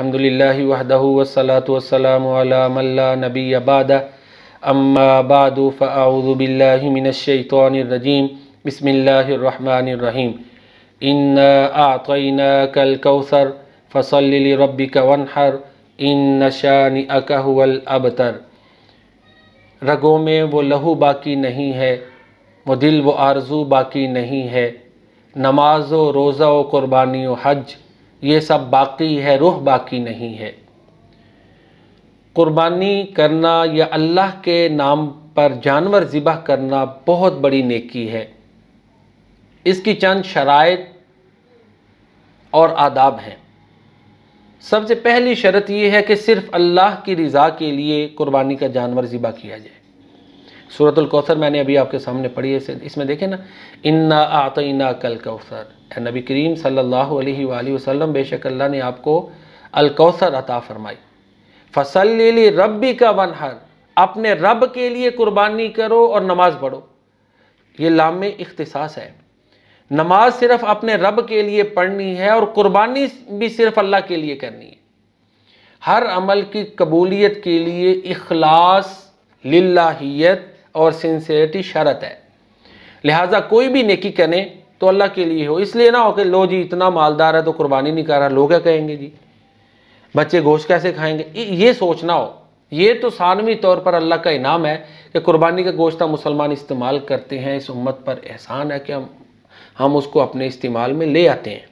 अल्हम्दुलिल्लाहि वहदहु वस्सलातु वस्सलामु नबी अबाद अम्मा बादु फ़ाउज़ु बिल्लाहि मिनश शैतानिर रजीम बिस्मिल्लाहिर रहमानिर रहीम इन्ना अअतैनाकल कौसर फसल्लि लिरब्बिका वन्हर इन्न शानिअका रगों में वो लहू बाकी नहीं है वो दिल व आरजू बाकी नहीं है नमाज व रोज़ा व कुर्बानी व हज ये सब बाकी है रूह बाकी नहीं है कुर्बानी करना या अल्लाह के नाम पर जानवर ज़िबा करना बहुत बड़ी नेकी है इसकी चंद शराय और आदाब हैं सबसे पहली शर्त यह है कि सिर्फ़ अल्लाह की रज़ा के लिए कुर्बानी का जानवर ज़िबा किया जाए सूरतुल कौसर मैंने अभी आपके सामने पढ़ी है इसमें देखें ना इन्ना आतना कल कौसर नबी करीम सल्ला वसलम बेशक अल्लाह ने आपको अलकौसर अता फरमाई फसली रबी का वनहर अपने रब के लिए कुर्बानी करो और नमाज पढ़ो ये लामे में इख्तसास है नमाज सिर्फ अपने रब के लिए पढ़नी है और कुर्बानी भी सिर्फ अल्लाह के लिए करनी है हर अमल की कबूलियत के लिए इखलास लियत और सिंसियरिटी शरत है लिहाजा कोई भी नेकी करें तो अल्लाह के लिए हो इसलिए ना हो कि लो जी इतना मालदार है तो कुर्बानी नहीं कर रहा लोग क्या कहेंगे जी बच्चे गोश्त कैसे खाएंगे ये सोचना हो ये तो सानवी तौर पर अल्लाह का इनाम है कि कुर्बानी का गोश्त हम मुसलमान इस्तेमाल करते हैं इस उम्मत पर एहसान है कि हम हम उसको अपने इस्तेमाल में ले आते हैं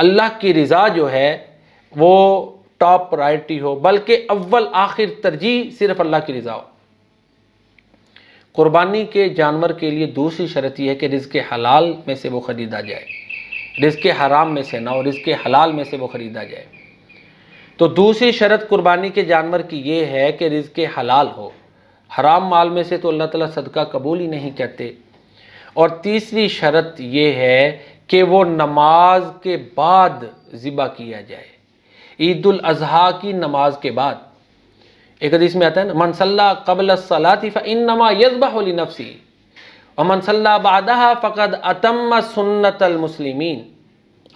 अल्लाह की रज़ा जो है वो टॉप प्रायरिटी हो बल्कि अव्वल आखिर तरजीह सिर्फ अल्लाह की रज़ा हो कुर्बानी के जानवर के लिए दूसरी शर्त यह है कि रिज़ के हलाल में से वो ख़रीदा जाए रिज़ के हराम में से ना और रिज़ के हलाल में से वो ख़रीदा जाए तो दूसरी शर्त कुर्बानी के जानवर की ये है कि रिज़ के हलाल हो हराम माल में से तो अल्लाह ताला सदका कबूल ही नहीं करते और तीसरी शर्त ये है कि वो नमाज के बाद ज़िबा किया जाए ईद अज़हा की नमाज के बाद एक हदीस में आता है ना मनसल्ला कबल सलाती इन नमा यजबाली नफसी और मनसल्ला बदहा फ़कद अतम सुन्नतमसलिमिन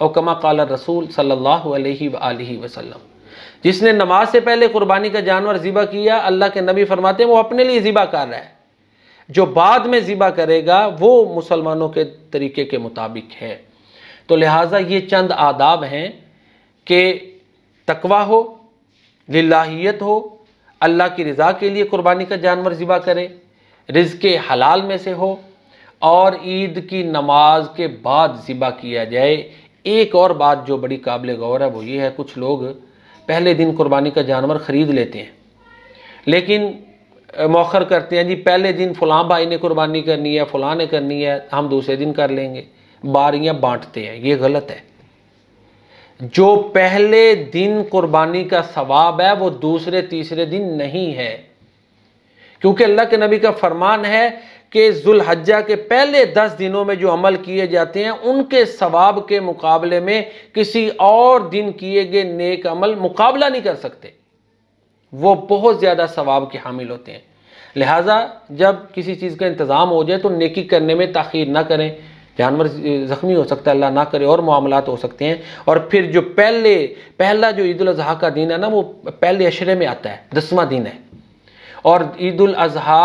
और कमा कल रसूल सल्ला वसलम जिसने नमाज से पहले कुर्बानी का जानवर ज़िबा किया अल्लाह के नबी फरमाते हैं वो अपने लिए ज़िबा कर रहा है जो बाद में ज़िबा करेगा वो मुसलमानों के तरीके के मुताबिक है तो लिहाजा ये चंद आदाब हैं कि तकवा हो लाहियत हो अल्लाह की रज़ा के लिए कुर्बानी का जानवर ज़िबा करें रिज के हलाल में से हो और ईद की नमाज के बाद ज़िबा किया जाए एक और बात जो बड़ी काबिल गौर है वो ये है कुछ लोग पहले दिन कुर्बानी का जानवर ख़रीद लेते हैं लेकिन मौखर करते हैं जी पहले दिन फ़लाँ भाई ने कुर्बानी करनी है फ़लाँ ने करनी है हम दूसरे दिन कर लेंगे बारियाँ बांटते हैं ये गलत है जो पहले दिन कुर्बानी का सवाब है वो दूसरे तीसरे दिन नहीं है क्योंकि अल्लाह के नबी का फरमान है कि जुल्हजा के पहले दस दिनों में जो अमल किए जाते हैं उनके सवाब के मुकाबले में किसी और दिन किए गए नेक अमल मुकाबला नहीं कर सकते वो बहुत ज़्यादा सवाब के हामिल होते हैं लिहाजा जब किसी चीज़ का इंतज़ाम हो जाए तो नेकी करने में तखीर ना करें जानवर ज़ख्मी हो सकता है अल्लाह ना करे और मामला हो सकते हैं और फिर जो पहले पहला जो ईद अजहा का दिन है ना वो पहले अशरे में आता है दसवा दिन है और ईद अजहा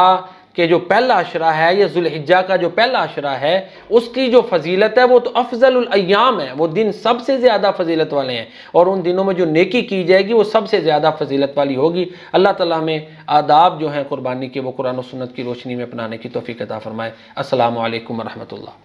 के जो पहला अशरा है या जुल्हिजा का जो पहला अशरा है उसकी जो फजीलत है वो तो अफजलयाम है वो दिन सबसे ज़्यादा फजीलत वाले हैं और उन दिनों में जो नेकी की जाएगी वो सबसे ज़्यादा फजीलत वाली होगी अल्लाह ताला में आदाब जो हैं कुर्बानी के वो कुरान सुन्नत की रोशनी में अपनाने की तोफ़ी कदा फ़रमाए असल वरहमल